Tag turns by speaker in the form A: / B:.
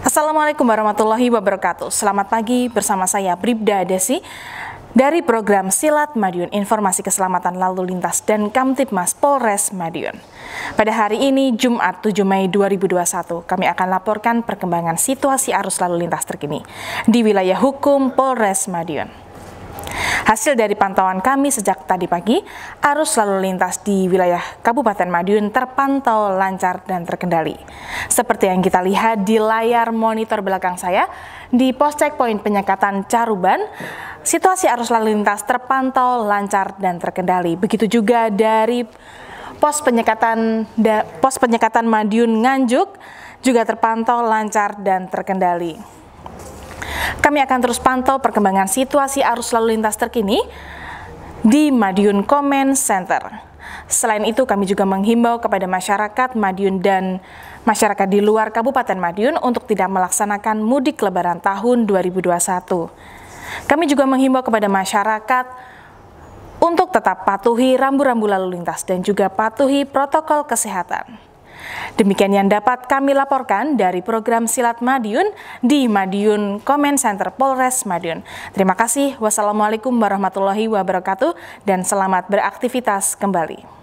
A: Assalamualaikum warahmatullahi wabarakatuh. Selamat pagi bersama saya Bribda Desi dari program Silat Madiun Informasi Keselamatan Lalu Lintas dan Kamtipmas Polres Madiun. Pada hari ini Jumat 7 Mei 2021 kami akan laporkan perkembangan situasi arus lalu lintas terkini di wilayah hukum Polres Madiun. Hasil dari pantauan kami sejak tadi pagi, arus lalu lintas di wilayah Kabupaten Madiun terpantau lancar dan terkendali. Seperti yang kita lihat di layar monitor belakang saya, di pos checkpoint penyekatan Caruban, situasi arus lalu lintas terpantau lancar dan terkendali. Begitu juga dari pos penyekatan pos penyekatan Madiun Nganjuk juga terpantau lancar dan terkendali. Kami akan terus pantau perkembangan situasi arus lalu lintas terkini di Madiun Comment Center. Selain itu, kami juga menghimbau kepada masyarakat Madiun dan masyarakat di luar Kabupaten Madiun untuk tidak melaksanakan mudik lebaran tahun 2021. Kami juga menghimbau kepada masyarakat untuk tetap patuhi rambu-rambu lalu lintas dan juga patuhi protokol kesehatan. Demikian yang dapat kami laporkan dari program Silat Madiun di Madiun Comment Center Polres Madiun. Terima kasih. Wassalamualaikum warahmatullahi wabarakatuh dan selamat beraktivitas kembali.